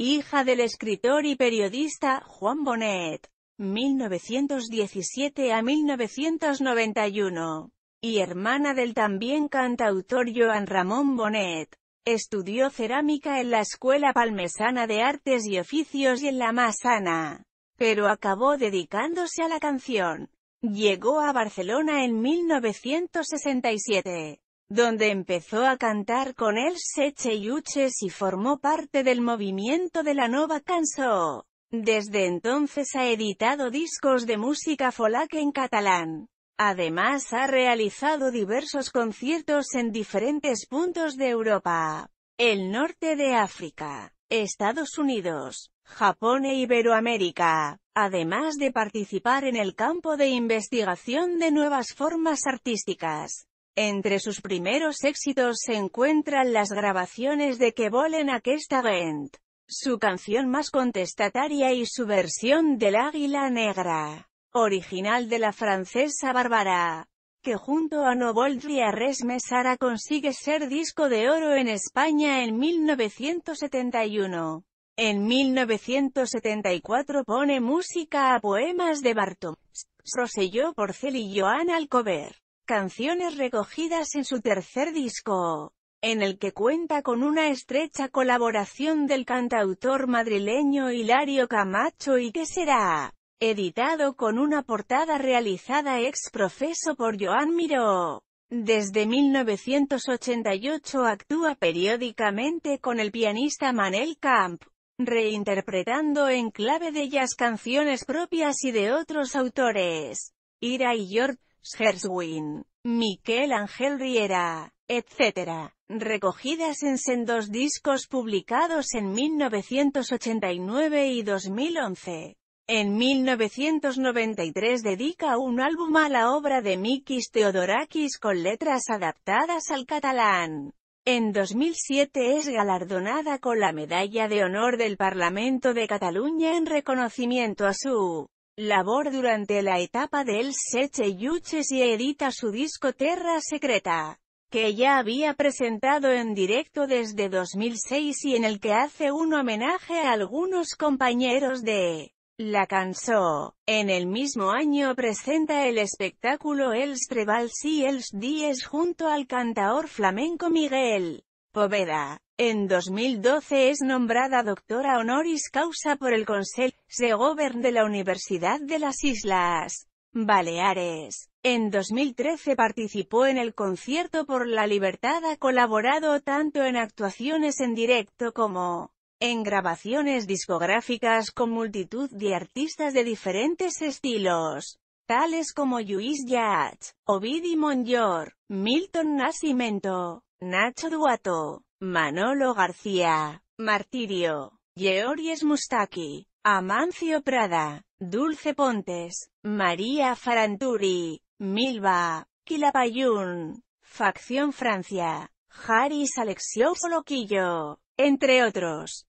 Hija del escritor y periodista Juan Bonet, 1917 a 1991, y hermana del también cantautor Joan Ramón Bonet. Estudió cerámica en la Escuela Palmesana de Artes y Oficios y en la Masana, pero acabó dedicándose a la canción. Llegó a Barcelona en 1967 donde empezó a cantar con El Secheyuches y formó parte del movimiento de la Nova Canso. Desde entonces ha editado discos de música folac en catalán. Además ha realizado diversos conciertos en diferentes puntos de Europa, el norte de África, Estados Unidos, Japón e Iberoamérica, además de participar en el campo de investigación de nuevas formas artísticas. Entre sus primeros éxitos se encuentran las grabaciones de Que volen aquesta gent, su canción más contestataria y su versión del Águila Negra, original de la francesa Bárbara, que junto a No Voldria Res Mesara consigue ser disco de oro en España en 1971. En 1974 pone música a poemas de Bartom, Rosselló Porcel y Joan Alcover canciones recogidas en su tercer disco, en el que cuenta con una estrecha colaboración del cantautor madrileño Hilario Camacho y que será editado con una portada realizada ex profeso por Joan Miró. Desde 1988 actúa periódicamente con el pianista Manel Camp, reinterpretando en clave de ellas canciones propias y de otros autores. Ira y York Scherzwin, Miquel Ángel Riera, etc., recogidas en sendos discos publicados en 1989 y 2011. En 1993 dedica un álbum a la obra de Mikis Teodorakis con letras adaptadas al catalán. En 2007 es galardonada con la Medalla de Honor del Parlamento de Cataluña en reconocimiento a su labor durante la etapa del Seche Yuches y edita su disco Terra Secreta, que ya había presentado en directo desde 2006 y en el que hace un homenaje a algunos compañeros de la cansó. En el mismo año presenta el espectáculo Els Trebals y Els Dies junto al cantaor flamenco Miguel Poveda. En 2012 es nombrada doctora honoris causa por el Consejo de Govern de la Universidad de las Islas Baleares. En 2013 participó en el Concierto por la Libertad ha colaborado tanto en actuaciones en directo como en grabaciones discográficas con multitud de artistas de diferentes estilos tales como Luis Yats, Ovidi Monjor, Milton Nascimento, Nacho Duato, Manolo García, Martirio, Georges Mustaki, Amancio Prada, Dulce Pontes, María Faranturi, Milva, Quilapayún, Facción Francia, Haris Alexiou Soloquillo, entre otros.